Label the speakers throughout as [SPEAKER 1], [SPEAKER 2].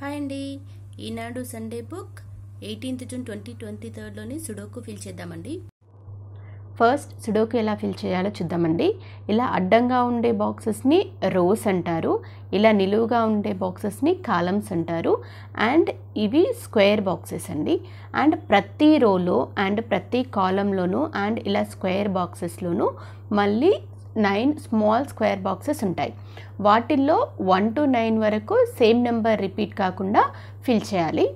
[SPEAKER 1] hi అండి Eenadu Sunday book eighteenth June twenty twenty థర్డ్లోని sudoku fill చేద్దామండి ఫస్ట్ సుడోకు ఎలా ఫిల్ చేయాలో చూద్దామండి ఇలా అడ్డంగా ఉండే బాక్సెస్ని రోస్ అంటారు ఇలా నిలువుగా ఉండే బాక్సెస్ని కాలమ్స్ అంటారు అండ్ ఇవి స్క్వేర్ బాక్సెస్ అండి అండ్ ప్రతి రోలో అండ్ ప్రతి కాలంలోనూ అండ్ ఇలా స్క్వేర్ బాక్సెస్లోనూ మళ్ళీ నైన్ స్మాల్ స్క్వేర్ బాక్సెస్ ఉంటాయి వాటిల్లో వన్ టు నైన్ వరకు సేమ్ నెంబర్ రిపీట్ కాకుండా ఫిల్ చేయాలి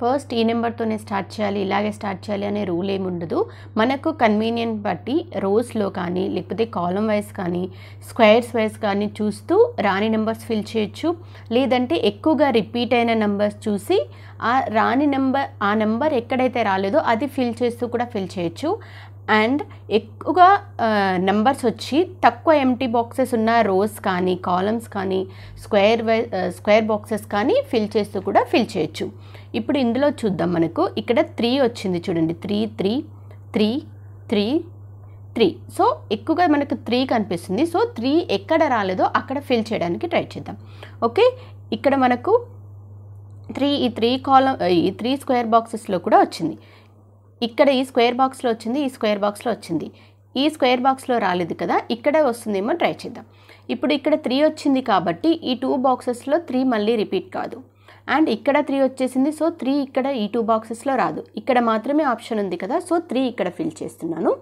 [SPEAKER 1] ఫస్ట్ ఈ నెంబర్తోనే స్టార్ట్ చేయాలి ఇలాగే స్టార్ట్ చేయాలి అనే రూల్ ఏమి ఉండదు మనకు కన్వీనియంట్ బట్టి రోస్లో కానీ లేకపోతే కాలం వైజ్ కానీ స్క్వేర్స్ వైజ్ కానీ చూస్తూ రాని నెంబర్స్ ఫిల్ చేయొచ్చు లేదంటే ఎక్కువగా రిపీట్ అయిన నెంబర్స్ చూసి ఆ రాని నెంబర్ ఆ నెంబర్ ఎక్కడైతే రాలేదో అది ఫిల్ చేస్తూ కూడా ఫిల్ చేయొచ్చు అండ్ ఎక్కువగా నెంబర్స్ వచ్చి తక్కువ ఎంటీ బాక్సెస్ ఉన్న రోస్ కానీ కాలమ్స్ కానీ స్క్వేర్ వై స్క్వేర్ బాక్సెస్ కానీ ఫిల్ చేస్తూ కూడా ఫిల్ చేయొచ్చు ఇప్పుడు ఇందులో చూద్దాం మనకు ఇక్కడ త్రీ వచ్చింది చూడండి three three three three three so ఎక్కువగా మనకు త్రీ కనిపిస్తుంది సో త్రీ ఎక్కడ రాలేదో అక్కడ ఫిల్ చేయడానికి ట్రై చేద్దాం ఓకే ఇక్కడ మనకు త్రీ ఈ త్రీ కాలం ఈ త్రీ స్క్వేర్ బాక్సెస్లో కూడా వచ్చింది ఇక్కడ ఈ స్క్వేర్ బాక్స్లో వచ్చింది ఈ స్క్వేర్ బాక్స్లో వచ్చింది ఈ స్క్వేర్ బాక్స్లో రాలేదు కదా ఇక్కడే వస్తుందేమో ట్రై చేద్దాం ఇప్పుడు ఇక్కడ త్రీ వచ్చింది కాబట్టి ఈ టూ బాక్సెస్లో త్రీ మళ్ళీ రిపీట్ కాదు అండ్ ఇక్కడ త్రీ వచ్చేసింది సో త్రీ ఇక్కడ ఈ టూ బాక్సెస్లో రాదు ఇక్కడ మాత్రమే ఆప్షన్ ఉంది కదా సో త్రీ ఇక్కడ ఫిల్ చేస్తున్నాను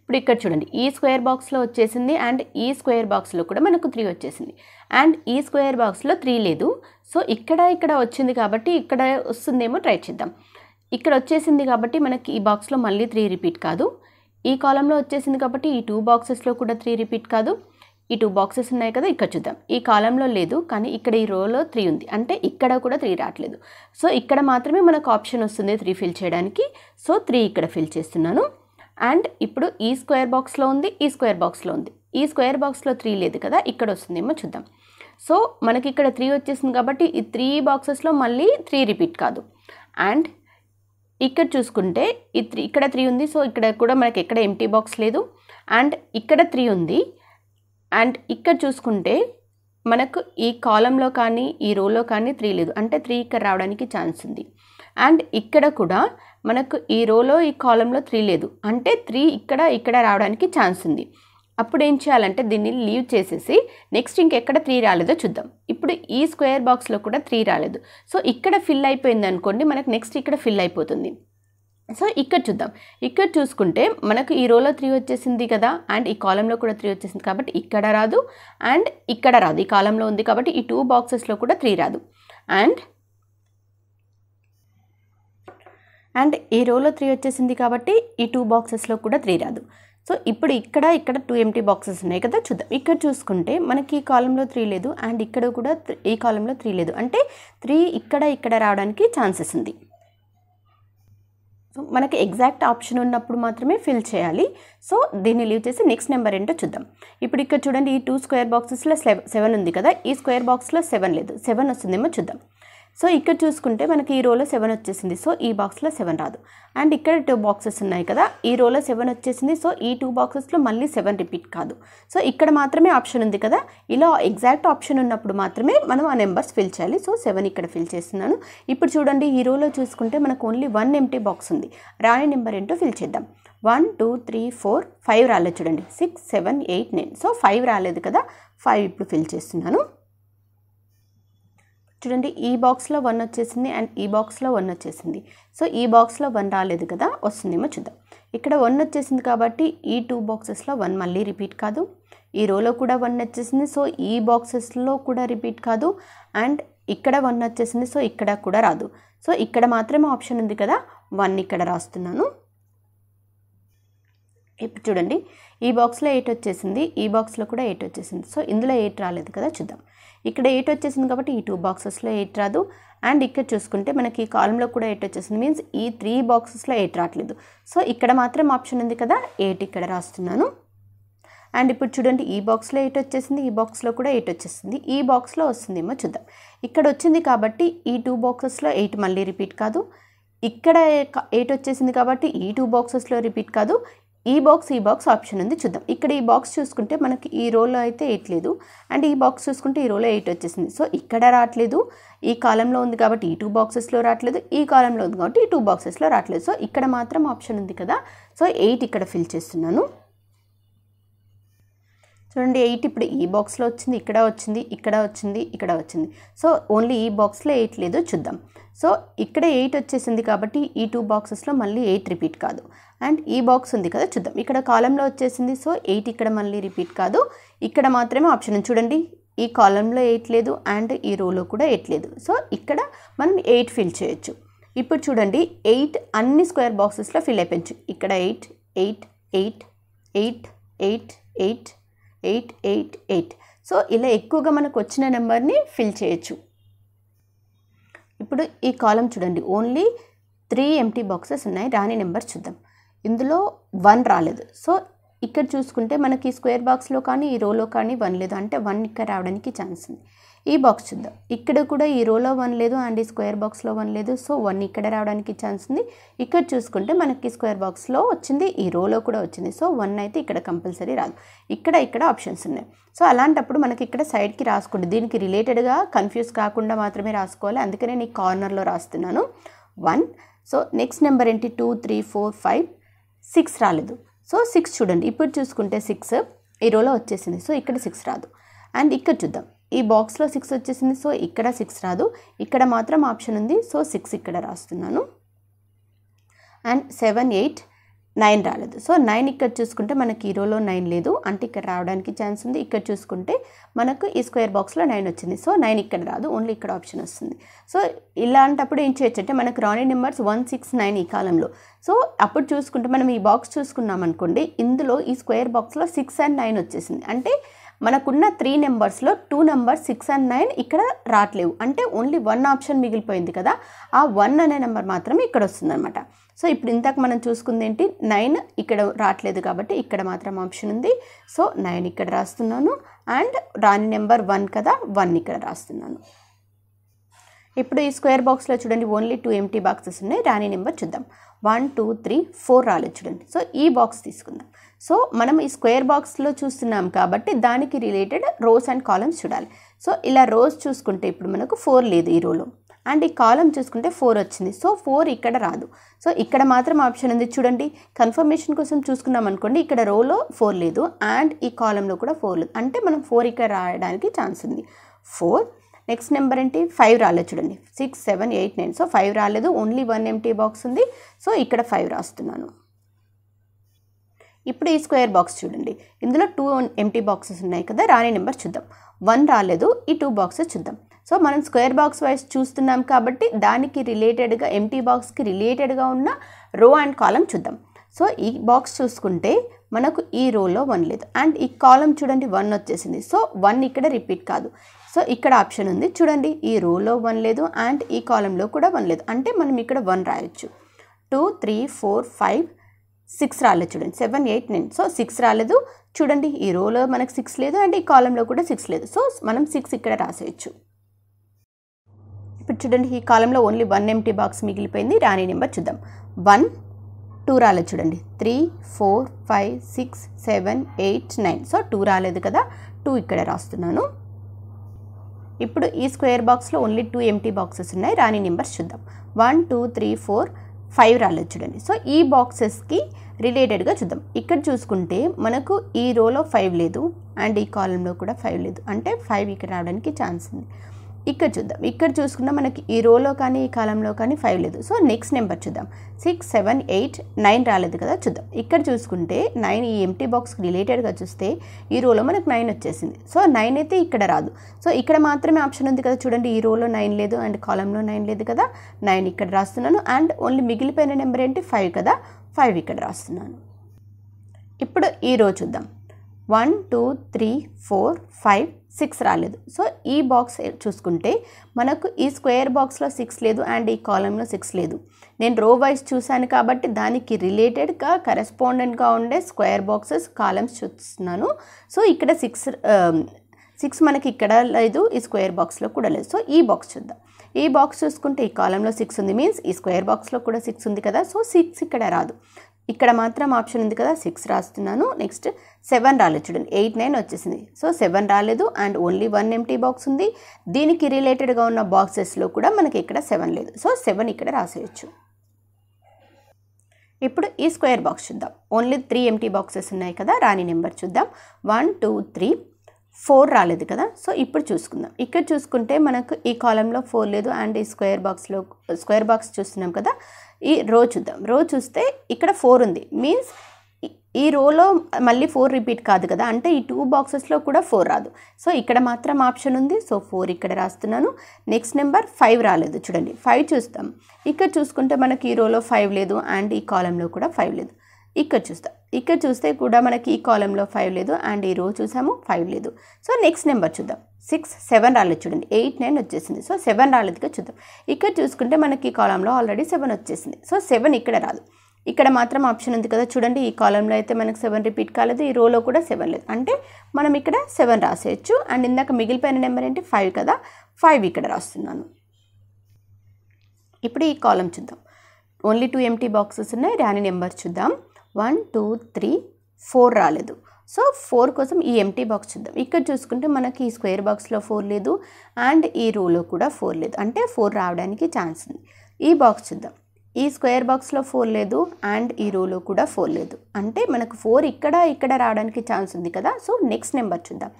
[SPEAKER 1] ఇప్పుడు ఇక్కడ చూడండి ఈ స్క్వేర్ బాక్స్లో వచ్చేసింది అండ్ ఈ స్క్వేర్ బాక్స్లో కూడా మనకు త్రీ వచ్చేసింది అండ్ ఈ స్క్వేర్ బాక్స్లో త్రీ లేదు సో ఇక్కడ ఇక్కడ వచ్చింది కాబట్టి ఇక్కడ వస్తుందేమో ట్రై చేద్దాం ఇక్కడ వచ్చేసింది కాబట్టి మనకి ఈ బాక్స్లో మళ్ళీ త్రీ రిపీట్ కాదు ఈ కాలంలో వచ్చేసింది కాబట్టి ఈ టూ బాక్సెస్లో కూడా త్రీ రిపీట్ కాదు ఈ టూ బాక్సెస్ ఉన్నాయి కదా ఇక్కడ చూద్దాం ఈ కాలంలో లేదు కానీ ఇక్కడ ఈ రోలో త్రీ ఉంది అంటే ఇక్కడ కూడా త్రీ రావట్లేదు సో ఇక్కడ మాత్రమే మనకు ఆప్షన్ వస్తుంది త్రీ ఫిల్ చేయడానికి సో త్రీ ఇక్కడ ఫిల్ చేస్తున్నాను అండ్ ఇప్పుడు ఈ స్క్వేర్ బాక్స్లో ఉంది ఈ స్క్వేర్ బాక్స్లో ఉంది ఈ స్క్వేర్ బాక్స్లో త్రీ లేదు కదా ఇక్కడ వస్తుందేమో చూద్దాం సో మనకి ఇక్కడ త్రీ వచ్చేసింది కాబట్టి ఈ త్రీ బాక్సెస్లో మళ్ళీ త్రీ రిపీట్ కాదు అండ్ ఇక్కడ చూసుకుంటే ఈ త్రీ ఇక్కడ త్రీ ఉంది సో ఇక్కడ కూడా మనకి ఎక్కడ ఎంటీ బాక్స్ లేదు అండ్ ఇక్కడ త్రీ ఉంది అండ్ ఇక్కడ చూసుకుంటే మనకు ఈ కాలంలో కానీ ఈ రోలో కానీ త్రీ లేదు అంటే త్రీ ఇక్కడ రావడానికి ఛాన్స్ ఉంది అండ్ ఇక్కడ కూడా మనకు ఈ రోలో ఈ కాలంలో త్రీ లేదు అంటే త్రీ ఇక్కడ ఇక్కడ రావడానికి ఛాన్స్ ఉంది అప్పుడు ఏం చేయాలంటే దీన్ని లీవ్ చేసేసి నెక్స్ట్ ఇంకెక్కడ త్రీ రాలేదో చూద్దాం ఇప్పుడు ఈ స్క్వేర్ బాక్స్లో కూడా త్రీ రాలేదు సో ఇక్కడ ఫిల్ అయిపోయింది అనుకోండి మనకు నెక్స్ట్ ఇక్కడ ఫిల్ అయిపోతుంది సో ఇక్కడ చూద్దాం ఇక్కడ చూసుకుంటే మనకు ఈ రోలో త్రీ వచ్చేసింది కదా అండ్ ఈ కాలంలో కూడా త్రీ వచ్చేసింది కాబట్టి ఇక్కడ రాదు అండ్ ఇక్కడ రాదు ఈ కాలంలో ఉంది కాబట్టి ఈ టూ బాక్సెస్లో కూడా త్రీ రాదు అండ్ అండ్ ఈ రోలో త్రీ వచ్చేసింది కాబట్టి ఈ టూ బాక్సెస్లో కూడా త్రీ రాదు సో ఇప్పుడు ఇక్కడ ఇక్కడ టూ ఎంటీ బాక్సెస్ ఉన్నాయి కదా చూద్దాం ఇక్కడ చూసుకుంటే మనకి ఈ కాలంలో త్రీ లేదు అండ్ ఇక్కడ కూడా ఈ కాలంలో త్రీ లేదు అంటే త్రీ ఇక్కడ ఇక్కడ రావడానికి ఛాన్సెస్ ఉంది సో మనకి ఎగ్జాక్ట్ ఆప్షన్ ఉన్నప్పుడు మాత్రమే ఫిల్ చేయాలి సో దీన్ని లీవ్ చేసి నెక్స్ట్ నెంబర్ ఏంటో చూద్దాం ఇప్పుడు ఇక్కడ చూడండి ఈ టూ స్క్వేర్ బాక్సెస్లో సెవెన్ ఉంది కదా ఈ స్క్వేర్ బాక్స్లో సెవెన్ లేదు సెవెన్ వస్తుందేమో చూద్దాం సో ఇక్కడ చూసుకుంటే మనకి ఈ రోలో సెవెన్ వచ్చేసింది సో ఈ బాక్స్లో సెవెన్ రాదు అండ్ ఇక్కడ టూ బాక్సెస్ ఉన్నాయి కదా ఈ రోలో సెవెన్ వచ్చేసింది సో ఈ టూ బాక్సెస్లో మళ్ళీ సెవెన్ రిపీట్ కాదు సో ఇక్కడ మాత్రమే ఆప్షన్ ఉంది కదా ఇలా ఎగ్జాక్ట్ ఆప్షన్ ఉన్నప్పుడు మాత్రమే మనం ఆ నెంబర్స్ ఫిల్ చేయాలి సో సెవెన్ ఇక్కడ ఫిల్ చేస్తున్నాను ఇప్పుడు చూడండి ఈ రోలో చూసుకుంటే మనకు ఓన్లీ వన్ ఎంటీ బాక్స్ ఉంది రాని నెంబర్ ఏంటో ఫిల్ చేద్దాం one two three four five రాలేదు చూడండి six seven eight nine so five రాలేదు కదా ఫైవ్ ఇప్పుడు ఫిల్ చేస్తున్నాను చూడండి ఈ బాక్స్లో వన్ వచ్చేసింది అండ్ ఈ బాక్స్లో వన్ వచ్చేసింది సో ఈ బాక్స్లో వన్ రాలేదు కదా వస్తుందేమో చూద్దాం ఇక్కడ వన్ వచ్చేసింది కాబట్టి ఈ టూ బాక్సెస్లో వన్ మళ్ళీ రిపీట్ కాదు ఈ రోలో కూడా వన్ వచ్చేసింది సో ఈ బాక్సెస్లో కూడా రిపీట్ కాదు అండ్ ఇక్కడ వన్ వచ్చేసింది సో ఇక్కడ కూడా రాదు సో ఇక్కడ మాత్రమే ఆప్షన్ ఉంది కదా వన్ ఇక్కడ రాస్తున్నాను ఇప్పుడు చూడండి ఈ బాక్స్లో ఎయిట్ వచ్చేసింది ఈ బాక్స్లో కూడా ఎయిట్ వచ్చేసింది సో ఇందులో ఎయిట్ రాలేదు కదా చూద్దాం ఇక్కడ ఎయిట్ వచ్చేసింది కాబట్టి ఈ టూ బాక్సెస్లో ఎయిట్ రాదు అండ్ ఇక్కడ చూసుకుంటే మనకి ఈ కాలంలో కూడా ఎయిట్ వచ్చేసింది మీన్స్ ఈ త్రీ బాక్సెస్లో ఎయిట్ రావట్లేదు సో ఇక్కడ మాత్రం ఆప్షన్ ఉంది కదా ఎయిట్ ఇక్కడ రాస్తున్నాను అండ్ ఇప్పుడు చూడండి ఈ బాక్స్లో ఎయిట్ వచ్చేసింది ఈ బాక్స్లో కూడా ఎయిట్ వచ్చేసింది ఈ బాక్స్లో వస్తుందేమో చూద్దాం ఇక్కడ వచ్చింది కాబట్టి ఈ టూ బాక్సెస్లో ఎయిట్ మళ్ళీ రిపీట్ కాదు ఇక్కడ ఎయిట్ వచ్చేసింది కాబట్టి ఈ టూ బాక్సెస్లో రిపీట్ కాదు ఈ బాక్స్ ఈ బాక్స్ ఆప్షన్ ఉంది చూద్దాం ఇక్కడ ఈ బాక్స్ చూసుకుంటే మనకి ఈ రోలో అయితే ఎయిట్ లేదు అండ్ ఈ బాక్స్ చూసుకుంటే ఈ రోలో ఎయిట్ వచ్చేసింది సో ఇక్కడ రావట్లేదు ఈ కాలంలో ఉంది కాబట్టి ఈ టూ బాక్సెస్లో రావట్లేదు ఈ కాలంలో ఉంది కాబట్టి ఈ టూ బాక్సెస్లో రావట్లేదు సో ఇక్కడ మాత్రం ఆప్షన్ ఉంది కదా సో ఎయిట్ ఇక్కడ ఫిల్ చేస్తున్నాను చూడండి ఎయిట్ ఇప్పుడు ఈ బాక్స్లో వచ్చింది ఇక్కడ వచ్చింది ఇక్కడ వచ్చింది ఇక్కడ వచ్చింది సో ఓన్లీ ఈ బాక్స్లో ఎయిట్ లేదో చూద్దాం సో ఇక్కడ ఎయిట్ వచ్చేసింది కాబట్టి ఈ టూ బాక్సెస్లో మళ్ళీ ఎయిట్ రిపీట్ కాదు అండ్ ఈ బాక్స్ ఉంది కదా చూద్దాం ఇక్కడ కాలంలో వచ్చేసింది సో ఎయిట్ ఇక్కడ మళ్ళీ రిపీట్ కాదు ఇక్కడ మాత్రమే ఆప్షన్ చూడండి ఈ కాలంలో ఎయిట్ లేదు అండ్ ఈ రోలో కూడా ఎయిట్ లేదు సో ఇక్కడ మనం ఎయిట్ ఫిల్ చేయొచ్చు ఇప్పుడు చూడండి ఎయిట్ అన్ని స్క్వేర్ బాక్సెస్లో ఫిల్ అయిపోయించు ఇక్కడ eight eight eight eight eight eight eight eight eight so ఇలా ఎక్కువగా మనకు వచ్చిన నెంబర్ని ఫిల్ చేయొచ్చు ఇప్పుడు ఈ కాలం చూడండి ఓన్లీ త్రీ ఎంటీ బాక్సెస్ ఉన్నాయి రాని నెంబర్ చూద్దాం ఇందులో వన్ రాలేదు సో ఇక్కడ చూసుకుంటే మనకి స్క్వేర్ బాక్స్లో కానీ ఈ రోలో కానీ వన్ లేదు అంటే వన్ ఇక్కడ రావడానికి ఛాన్స్ ఉంది ఈ బాక్స్ చూద్దాం ఇక్కడ కూడా ఈ రోలో వన్ లేదు అండ్ ఈ స్క్వేర్ బాక్స్లో వన్ లేదు సో వన్ ఇక్కడ రావడానికి ఛాన్స్ ఉంది ఇక్కడ చూసుకుంటే మనకి స్క్వేర్ బాక్స్లో వచ్చింది ఈ రోలో కూడా వచ్చింది సో వన్ అయితే ఇక్కడ కంపల్సరీ రాదు ఇక్కడ ఇక్కడ ఆప్షన్స్ ఉన్నాయి సో అలాంటప్పుడు మనకి ఇక్కడ సైడ్కి రాసుకోండి దీనికి రిలేటెడ్గా కన్ఫ్యూజ్ కాకుండా మాత్రమే రాసుకోవాలి అందుకే నేను ఈ కార్నర్లో రాస్తున్నాను వన్ సో నెక్స్ట్ నెంబర్ ఏంటి two three four five six రాలేదు సో సిక్స్ చూడండి ఇప్పుడు చూసుకుంటే సిక్స్ ఈ రోలో వచ్చేసింది సో ఇక్కడ సిక్స్ రాదు అండ్ ఇక్కడ చూద్దాం ఈ బాక్స్లో సిక్స్ వచ్చేసింది సో ఇక్కడ సిక్స్ రాదు ఇక్కడ మాత్రం ఆప్షన్ ఉంది సో సిక్స్ ఇక్కడ రాస్తున్నాను అండ్ సెవెన్ ఎయిట్ నైన్ రాలేదు సో నైన్ ఇక్కడ చూసుకుంటే మనకి హీరోలో నైన్ లేదు అంటే ఇక్కడ రావడానికి ఛాన్స్ ఉంది ఇక్కడ చూసుకుంటే మనకు ఈ స్క్వేర్ బాక్స్లో నైన్ వచ్చింది సో నైన్ ఇక్కడ రాదు ఓన్లీ ఇక్కడ ఆప్షన్ వస్తుంది సో ఇలాంటప్పుడు ఏం చేయొచ్చు అంటే మనకు రాని నెంబర్స్ వన్ సిక్స్ నైన్ ఈ కాలంలో సో అప్పుడు చూసుకుంటే మనం ఈ బాక్స్ చూసుకున్నాం అనుకోండి ఇందులో ఈ స్క్వేర్ బాక్స్లో సిక్స్ అండ్ నైన్ వచ్చేసింది అంటే మనకున్న త్రీ నెంబర్స్లో two number six and nine ఇక్కడ రావట్లేవు అంటే ఓన్లీ వన్ ఆప్షన్ మిగిలిపోయింది కదా ఆ వన్ అనే నెంబర్ మాత్రమే ఇక్కడ వస్తుందన్నమాట సో ఇప్పుడు ఇంతక మనం చూసుకుంది ఏంటి నైన్ ఇక్కడ రావట్లేదు కాబట్టి ఇక్కడ మాత్రం ఆప్షన్ ఉంది సో నైన్ ఇక్కడ రాస్తున్నాను అండ్ రాని నెంబర్ వన్ కదా వన్ ఇక్కడ రాస్తున్నాను ఇప్పుడు ఈ స్క్వేర్ బాక్స్లో చూడండి ఓన్లీ టూ ఎంటీ బాక్సెస్ ఉన్నాయి రాని నెంబర్ చూద్దాం వన్ టూ త్రీ ఫోర్ రాలేదు చూడండి సో ఈ బాక్స్ తీసుకుందాం సో మనం ఈ స్క్వేర్ బాక్స్లో చూస్తున్నాం కాబట్టి దానికి రిలేటెడ్ రోస్ అండ్ కాలమ్స్ చూడాలి సో ఇలా రోస్ చూసుకుంటే ఇప్పుడు మనకు ఫోర్ లేదు ఈ రోలో అండ్ ఈ కాలం చూసుకుంటే ఫోర్ వచ్చింది సో ఫోర్ ఇక్కడ రాదు సో ఇక్కడ మాత్రం ఆప్షన్ ఉంది చూడండి కన్ఫర్మేషన్ కోసం చూసుకున్నాం అనుకోండి ఇక్కడ రోలో ఫోర్ లేదు అండ్ ఈ కాలంలో కూడా ఫోర్ లేదు అంటే మనం ఫోర్ ఇక్కడ రాయడానికి ఛాన్స్ ఉంది ఫోర్ నెక్స్ట్ నెంబర్ ఏంటి ఫైవ్ రాలేదు చూడండి six seven eight nine so five రాలేదు ఓన్లీ వన్ ఎంటీ బాక్స్ ఉంది సో ఇక్కడ ఫైవ్ రాస్తున్నాను ఇప్పుడు ఈ స్క్వేర్ బాక్స్ చూడండి ఇందులో టూ ఎంటీ బాక్సెస్ ఉన్నాయి కదా రాని నెంబర్ చూద్దాం వన్ రాలేదు ఈ టూ బాక్సెస్ చూద్దాం సో మనం స్క్వేర్ బాక్స్ వైజ్ చూస్తున్నాం కాబట్టి దానికి రిలేటెడ్గా ఎంటీ బాక్స్కి రిలేటెడ్గా ఉన్న రో అండ్ కాలం చూద్దాం సో ఈ బాక్స్ చూసుకుంటే మనకు ఈ రోలో వన్ లేదు అండ్ ఈ కాలం చూడండి వన్ వచ్చేసింది సో వన్ ఇక్కడ రిపీట్ కాదు సో ఇక్కడ ఆప్షన్ ఉంది చూడండి ఈ రోలో వన్ లేదు అండ్ ఈ కాలంలో కూడా వన్ లేదు అంటే మనం ఇక్కడ వన్ రాయొచ్చు two three four five six రాలేదు చూడండి seven eight nine so six రాలేదు చూడండి ఈ రోలో మనకు సిక్స్ లేదు అండ్ ఈ కాలంలో కూడా సిక్స్ లేదు సో మనం సిక్స్ ఇక్కడ రాసేయచ్చు ఇప్పుడు చూడండి ఈ కాలంలో ఓన్లీ వన్ ఎంటీ బాక్స్ మిగిలిపోయింది రాణి నెంబర్ చూద్దాం వన్ టూ రాలేదు చూడండి three four five six seven eight nine so two రాలేదు కదా టూ ఇక్కడ రాస్తున్నాను ఇప్పుడు ఈ స్క్వేర్ బాక్స్లో ఓన్లీ టూ ఎంటీ బాక్సెస్ ఉన్నాయి రాణి నెంబర్స్ చూద్దాం one two three four five రాలేదు చూడండి సో ఈ బాక్సెస్కి రిలేటెడ్గా చూద్దాం ఇక్కడ చూసుకుంటే మనకు ఈ రోలో ఫైవ్ లేదు అండ్ ఈ కాలంలో కూడా ఫైవ్ లేదు అంటే ఫైవ్ ఇక్కడ రావడానికి ఛాన్స్ ఉంది ఇక్కడ చూద్దాం ఇక్కడ చూసుకున్న మనకి ఈ రోలో కానీ ఈ కాలంలో కానీ ఫైవ్ లేదు సో నెక్స్ట్ నెంబర్ చూద్దాం సిక్స్ సెవెన్ ఎయిట్ నైన్ రాలేదు కదా చూద్దాం ఇక్కడ చూసుకుంటే నైన్ ఈ ఎంటీ బాక్స్కి రిలేటెడ్గా చూస్తే ఈ రోలో మనకు నైన్ వచ్చేసింది సో నైన్ అయితే ఇక్కడ రాదు సో ఇక్కడ మాత్రమే ఆప్షన్ ఉంది కదా చూడండి ఈ రోలో నైన్ లేదు అండ్ కాలంలో నైన్ లేదు కదా నైన్ ఇక్కడ రాస్తున్నాను అండ్ ఓన్లీ మిగిలిపోయిన నెంబర్ ఏంటి ఫైవ్ కదా ఫైవ్ ఇక్కడ రాస్తున్నాను ఇప్పుడు ఈ రో చూద్దాం one two three four five six రాలేదు సో ఈ బాక్స్ చూసుకుంటే మనకు ఈ స్క్వేర్ బాక్స్లో సిక్స్ లేదు అండ్ ఈ కాలంలో సిక్స్ లేదు నేను రో వైజ్ చూశాను కాబట్టి దానికి రిలేటెడ్గా కరెస్పాండెంట్గా ఉండే స్క్వేర్ బాక్సెస్ కాలమ్స్ చూస్తున్నాను సో ఇక్కడ సిక్స్ సిక్స్ మనకి ఇక్కడ లేదు ఈ స్క్వేర్ బాక్స్లో కూడా లేదు సో ఈ బాక్స్ చూద్దాం ఈ బాక్స్ చూసుకుంటే ఈ కాలంలో సిక్స్ ఉంది మీన్స్ ఈ స్క్వేర్ బాక్స్లో కూడా సిక్స్ ఉంది కదా సో సిక్స్ ఇక్కడ రాదు ఇక్కడ మాత్రం ఆప్షన్ ఉంది కదా సిక్స్ రాస్తున్నాను నెక్స్ట్ సెవెన్ రాలేదు చూడండి ఎయిట్ నైన్ వచ్చేసింది సో సెవెన్ రాలేదు and only one empty box ఉంది దీనికి రిలేటెడ్గా ఉన్న బాక్సెస్లో కూడా మనకి ఇక్కడ సెవెన్ లేదు సో సెవెన్ ఇక్కడ రాసేయచ్చు ఇప్పుడు ఈ స్క్వేర్ బాక్స్ చూద్దాం ఓన్లీ త్రీ ఎంటీ బాక్సెస్ ఉన్నాయి కదా రాని నెంబర్ చూద్దాం వన్ టూ త్రీ ఫోర్ రాలేదు కదా సో ఇప్పుడు చూసుకుందాం ఇక్కడ చూసుకుంటే మనకు ఈ కాలంలో ఫోర్ లేదు అండ్ ఈ స్క్వేర్ బాక్స్లో స్క్వేర్ బాక్స్ చూస్తున్నాం కదా ఈ రో చూద్దాం రో చూస్తే ఇక్కడ ఫోర్ ఉంది మీన్స్ ఈ రోలో మళ్ళీ ఫోర్ రిపీట్ కాదు కదా అంటే ఈ టూ బాక్సెస్లో కూడా ఫోర్ రాదు సో ఇక్కడ మాత్రం ఆప్షన్ ఉంది సో ఫోర్ ఇక్కడ రాస్తున్నాను నెక్స్ట్ నెంబర్ ఫైవ్ రాలేదు చూడండి ఫైవ్ చూస్తాం ఇక్కడ చూసుకుంటే మనకి ఈ రోలో ఫైవ్ లేదు అండ్ ఈ కాలంలో కూడా ఫైవ్ లేదు ఇక్కడ చూస్తాం ఇక్కడ చూస్తే కూడా మనకి ఈ కాలంలో ఫైవ్ లేదు అండ్ ఈ రో చూసాము ఫైవ్ లేదు సో నెక్స్ట్ నెంబర్ చూద్దాం సిక్స్ సెవెన్ రాలేదు చూడండి ఎయిట్ నైన్ వచ్చేసింది సో సెవెన్ రాలేదుగా చూద్దాం ఇక్కడ చూసుకుంటే మనకి ఈ కాలంలో ఆల్రెడీ సెవెన్ వచ్చేసింది సో సెవెన్ ఇక్కడ రాదు ఇక్కడ మాత్రం ఆప్షన్ ఉంది కదా చూడండి ఈ కాలంలో అయితే మనకు సెవెన్ రిపీట్ కాలేదు ఈ రోలో కూడా సెవెన్ లేదు అంటే మనం ఇక్కడ సెవెన్ రాసేయచ్చు అండ్ ఇందాక మిగిలిపోయిన నెంబర్ ఏంటి ఫైవ్ కదా ఫైవ్ ఇక్కడ రాస్తున్నాను ఇప్పుడు ఈ కాలం చూద్దాం ఓన్లీ టూ ఎంటీ బాక్సెస్ ఉన్నాయి రాని నెంబర్ చూద్దాం వన్ టూ త్రీ ఫోర్ రాలేదు సో ఫోర్ కోసం ఈ ఎంటీ బాక్స్ చూద్దాం ఇక్కడ చూసుకుంటే మనకి ఈ స్క్వేర్ బాక్స్లో ఫోర్ లేదు అండ్ ఈ రూలో కూడా ఫోర్ లేదు అంటే ఫోర్ రావడానికి ఛాన్స్ ఉంది ఈ బాక్స్ చూద్దాం ఈ స్క్వేర్ బాక్స్లో ఫోర్ లేదు అండ్ ఈ రూలో కూడా ఫోర్ లేదు అంటే మనకు ఫోర్ ఇక్కడ ఇక్కడ రావడానికి ఛాన్స్ ఉంది కదా సో నెక్స్ట్ నెంబర్ చూద్దాం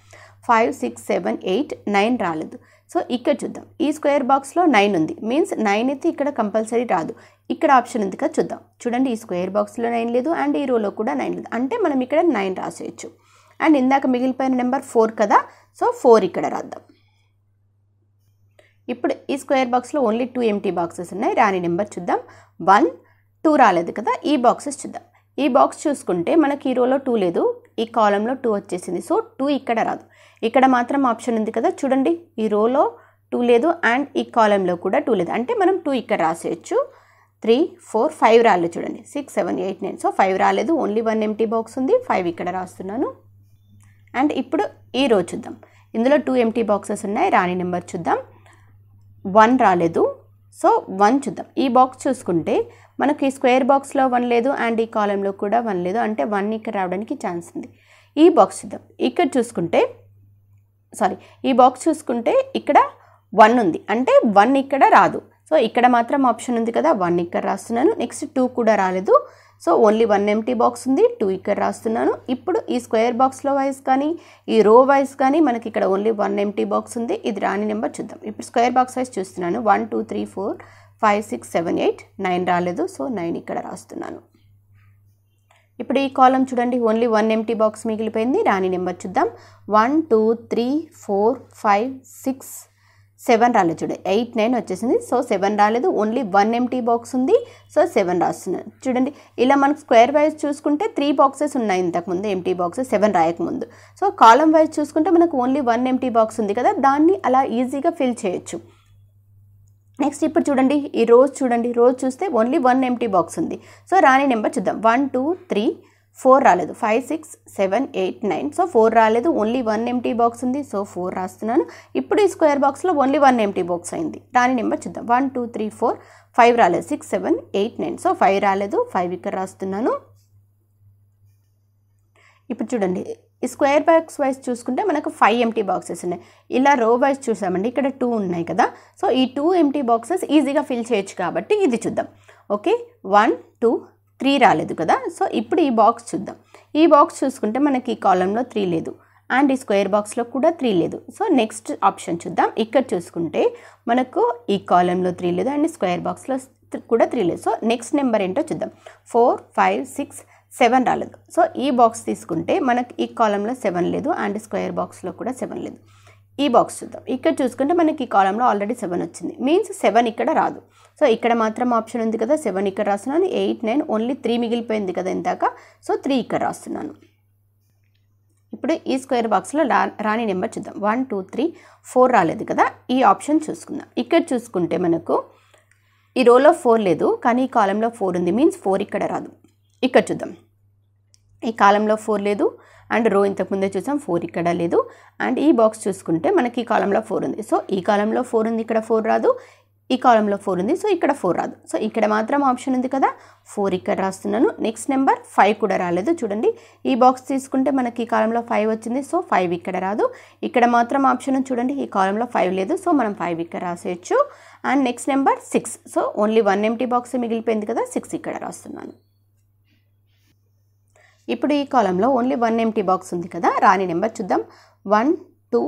[SPEAKER 1] five six seven eight nine రాలేదు సో ఇక్కడ చూద్దాం ఈ స్క్వేర్ బాక్స్లో నైన్ ఉంది మీన్స్ నైన్ అయితే ఇక్కడ కంపల్సరీ రాదు ఇక్కడ ఆప్షన్ ఉంది కదా చూద్దాం చూడండి ఈ స్క్వేర్ బాక్స్లో నైన్ లేదు అండ్ ఈ రోలో కూడా నైన్ లేదు అంటే మనం ఇక్కడ నైన్ రాసేయచ్చు అండ్ ఇందాక మిగిలిపోయిన నెంబర్ ఫోర్ కదా సో ఫోర్ ఇక్కడ రాద్దాం ఇప్పుడు ఈ స్క్వేర్ బాక్స్లో ఓన్లీ టూ ఎంటీ బాక్సెస్ ఉన్నాయి రాని నెంబర్ చూద్దాం వన్ టూ రాలేదు కదా ఈ బాక్సెస్ చూద్దాం ఈ బాక్స్ చూసుకుంటే మనకి ఈ రోలో టూ లేదు ఈ కాలంలో టూ వచ్చేసింది సో టూ ఇక్కడ రాదు ఇక్కడ మాత్రం ఆప్షన్ ఉంది కదా చూడండి ఈ రోలో టూ లేదు అండ్ ఈ కాలంలో కూడా టూ లేదు అంటే మనం టూ ఇక్కడ రాసేయచ్చు త్రీ ఫోర్ ఫైవ్ రాలేదు చూడండి six seven eight nine so five రాలేదు ఓన్లీ వన్ ఎంటీ బాక్స్ ఉంది ఫైవ్ ఇక్కడ రాస్తున్నాను అండ్ ఇప్పుడు ఈ రో చూద్దాం ఇందులో టూ ఎంటీ బాక్సెస్ ఉన్నాయి రాని నెంబర్ చూద్దాం వన్ రాలేదు సో వన్ చూద్దాం ఈ బాక్స్ చూసుకుంటే మనకి స్క్వేర్ బాక్స్లో వన్ లేదు అండ్ ఈ కాలంలో కూడా వన్ లేదు అంటే వన్ ఇక్కడ రావడానికి ఛాన్స్ ఉంది ఈ బాక్స్ చూద్దాం ఇక్కడ చూసుకుంటే సారీ ఈ బాక్స్ చూసుకుంటే ఇక్కడ వన్ ఉంది అంటే వన్ ఇక్కడ రాదు సో ఇక్కడ మాత్రం ఆప్షన్ ఉంది కదా వన్ ఇక్కడ రాస్తున్నాను నెక్స్ట్ టూ కూడా రాలేదు so only one empty box ఉంది టూ ఇక్కడ రాస్తున్నాను ఇప్పుడు ఈ స్క్వేర్ బాక్స్లో వైజ్ కానీ ఈ రో వైజ్ కానీ మనకి ఇక్కడ ఓన్లీ వన్ ఎంటీ బాక్స్ ఉంది ఇది రాని నెంబర్ చూద్దాం ఇప్పుడు స్క్వేర్ బాక్స్ వైజ్ చూస్తున్నాను one two three four five six seven eight nine రాలేదు సో నైన్ ఇక్కడ రాస్తున్నాను ఇప్పుడు ఈ కాలం చూడండి ఓన్లీ వన్ ఎంటీ బాక్స్ మిగిలిపోయింది రాని నెంబర్ చూద్దాం one two three four five six seven రాలేదు చూడండి ఎయిట్ నైన్ వచ్చేసింది సో సెవెన్ రాలేదు ఓన్లీ వన్ ఎంటీ బాక్స్ ఉంది సో సెవెన్ రాస్తున్నాను చూడండి ఇలా మనకు స్క్వేర్ వైజ్ చూసుకుంటే త్రీ బాక్సెస్ ఉన్నాయి ఇంతకుముందు ఎంటీ బాక్సెస్ సెవెన్ రాయకముందు సో కాలం వైజ్ చూసుకుంటే మనకు ఓన్లీ వన్ ఎంటీ బాక్స్ ఉంది కదా దాన్ని అలా ఈజీగా ఫిల్ చేయొచ్చు నెక్స్ట్ ఇప్పుడు చూడండి ఈ రోజు చూడండి రోజు చూస్తే ఓన్లీ వన్ ఎంటీ బాక్స్ ఉంది సో రాని నెంబర్ చూద్దాం వన్ టూ త్రీ ఫోర్ రాలేదు five six seven eight nine so four రాలేదు ఓన్లీ వన్ ఎంటీ బాక్స్ ఉంది సో ఫోర్ రాస్తున్నాను ఇప్పుడు ఈ స్క్వేర్ బాక్స్లో ఓన్లీ వన్ ఎంటీ బాక్స్ అయింది రాని నెంబర్ చూద్దాం one two three four five రాలేదు six seven eight nine so five రాలేదు ఫైవ్ ఇక్కడ రాస్తున్నాను ఇప్పుడు చూడండి స్క్వేర్ బాక్స్ వైజ్ చూసుకుంటే మనకు ఫైవ్ ఎంటీ బాక్సెస్ ఉన్నాయి ఇలా రో వైజ్ చూసామండి ఇక్కడ టూ ఉన్నాయి కదా సో ఈ టూ ఎంటీ బాక్సెస్ ఈజీగా ఫిల్ చేయొచ్చు కాబట్టి ఇది చూద్దాం ఓకే వన్ టూ త్రీ రాలేదు కదా సో ఇప్పుడు ఈ బాక్స్ చూద్దాం ఈ బాక్స్ చూసుకుంటే మనకి ఈ కాలంలో త్రీ లేదు అండ్ ఈ స్క్వేర్ బాక్స్లో కూడా త్రీ లేదు సో నెక్స్ట్ ఆప్షన్ చూద్దాం ఇక్కడ చూసుకుంటే మనకు ఈ కాలంలో త్రీ లేదు అండ్ స్క్వేర్ బాక్స్లో కూడా త్రీ లేదు సో నెక్స్ట్ నెంబర్ ఏంటో చూద్దాం ఫోర్ ఫైవ్ సిక్స్ సెవెన్ రాలేదు సో ఈ బాక్స్ తీసుకుంటే మనకి ఈ కాలంలో సెవెన్ లేదు అండ్ స్క్వేర్ బాక్స్లో కూడా సెవెన్ లేదు ఈ బాక్స్ చూద్దాం ఇక్కడ చూసుకుంటే మనకి ఈ కాలంలో ఆల్రెడీ సెవెన్ వచ్చింది మీన్స్ సెవెన్ ఇక్కడ రాదు సో ఇక్కడ మాత్రం ఆప్షన్ ఉంది కదా సెవెన్ ఇక్కడ రాస్తున్నాను ఎయిట్ నైన్ ఓన్లీ త్రీ మిగిలిపోయింది కదా ఇందాక సో త్రీ ఇక్కడ రాస్తున్నాను ఇప్పుడు ఈ స్క్వేర్ బాక్స్లో రా రాని నెంబర్ చూద్దాం వన్ టూ త్రీ ఫోర్ రాలేదు కదా ఈ ఆప్షన్ చూసుకుందాం ఇక్కడ చూసుకుంటే మనకు ఈ రోలో ఫోర్ లేదు కానీ ఈ కాలంలో ఫోర్ ఉంది మీన్స్ ఫోర్ ఇక్కడ రాదు ఇక్కడ చూద్దాం ఈ కాలంలో ఫోర్ లేదు అండ్ రో ఇంతకుముందే చూసాం ఫోర్ ఇక్కడ లేదు అండ్ ఈ బాక్స్ చూసుకుంటే మనకి ఈ కాలంలో ఫోర్ ఉంది సో ఈ కాలంలో ఫోర్ ఉంది ఇక్కడ ఫోర్ రాదు ఈ కాలంలో ఫోర్ ఉంది సో ఇక్కడ ఫోర్ రాదు సో ఇక్కడ మాత్రం ఆప్షన్ ఉంది కదా ఫోర్ ఇక్కడ రాస్తున్నాను నెక్స్ట్ నెంబర్ ఫైవ్ కూడా రాలేదు చూడండి ఈ బాక్స్ తీసుకుంటే మనకి ఈ కాలంలో ఫైవ్ వచ్చింది సో ఫైవ్ ఇక్కడ రాదు ఇక్కడ మాత్రం ఆప్షన్ చూడండి ఈ కాలంలో ఫైవ్ లేదు సో మనం ఫైవ్ ఇక్కడ రాసేయచ్చు and next number six so only one empty box మిగిలిపోయింది కదా సిక్స్ ఇక్కడ రాస్తున్నాను ఇప్పుడు ఈ కాలంలో ఓన్లీ వన్ ఎంటీ బాక్స్ ఉంది కదా రాని నెంబర్ చూద్దాం వన్ టూ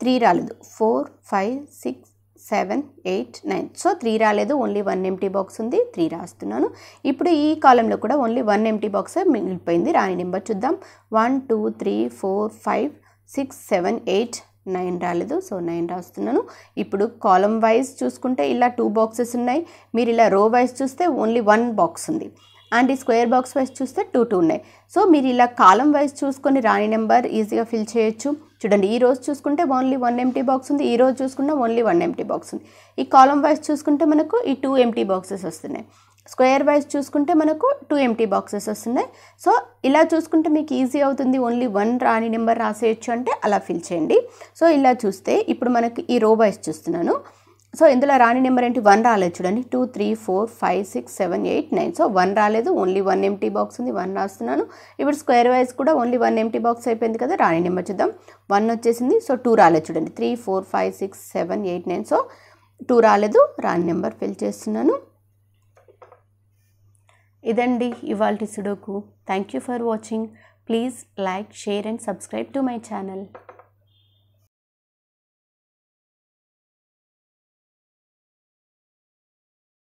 [SPEAKER 1] త్రీ రాలేదు four five six seven eight nine so three రాలేదు ఓన్లీ వన్ ఎంటీ బాక్స్ ఉంది త్రీ రాస్తున్నాను ఇప్పుడు ఈ కాలంలో కూడా ఓన్లీ వన్ ఎంటీ బాక్స్ మిగిలిపోయింది రాని నెంబర్ చూద్దాం one two three four five six seven eight nine రాలేదు సో నైన్ రాస్తున్నాను ఇప్పుడు కాలం వైజ్ చూసుకుంటే ఇలా టూ బాక్సెస్ ఉన్నాయి మీరు ఇలా రో వైజ్ చూస్తే ఓన్లీ వన్ బాక్స్ ఉంది అండ్ ఈ స్క్వేర్ బాక్స్ వైజ్ చూస్తే టూ టూ ఉన్నాయి సో మీరు ఇలా కాలం వైజ్ చూసుకొని రాణి నెంబర్ ఈజీగా ఫిల్ చేయొచ్చు చూడండి ఈ రోజు చూసుకుంటే ఓన్లీ వన్ ఎంటీ బాక్స్ ఉంది ఈ రోజు చూసుకున్న ఓన్లీ వన్ ఎంటీ బాక్స్ ఉంది ఈ కాలం వైజ్ చూసుకుంటే మనకు ఈ టూ ఎంటీ బాక్సెస్ వస్తున్నాయి స్క్వేర్ వైజ్ చూసుకుంటే మనకు టూ ఎంటీ బాక్సెస్ వస్తున్నాయి సో ఇలా చూసుకుంటే మీకు ఈజీ అవుతుంది ఓన్లీ వన్ రాణి నెంబర్ రాసేయచ్చు అంటే అలా ఫిల్ చేయండి సో ఇలా చూస్తే ఇప్పుడు మనకు ఈ రో వైజ్ చూస్తున్నాను సో ఇందులో రాని నెంబర్ ఏంటి వన్ రాలేదు చూడండి two three four five six seven eight nine so one రాలేదు ఓన్లీ వన్ ఎంటీ బాక్స్ ఉంది వన్ రాస్తున్నాను ఇప్పుడు స్క్వేర్ వైజ్ కూడా ఓన్లీ వన్ ఎంటీ బాక్స్ అయిపోయింది కదా రాని నెంబర్ చూద్దాం వన్ వచ్చేసింది సో టూ రాలేదు చూడండి three four five six seven eight nine so two రాలేదు రాని నెంబర్ ఫిల్ చేస్తున్నాను ఇదండి ఇవాళ sudoku thank you for watching please like share and subscribe to my channel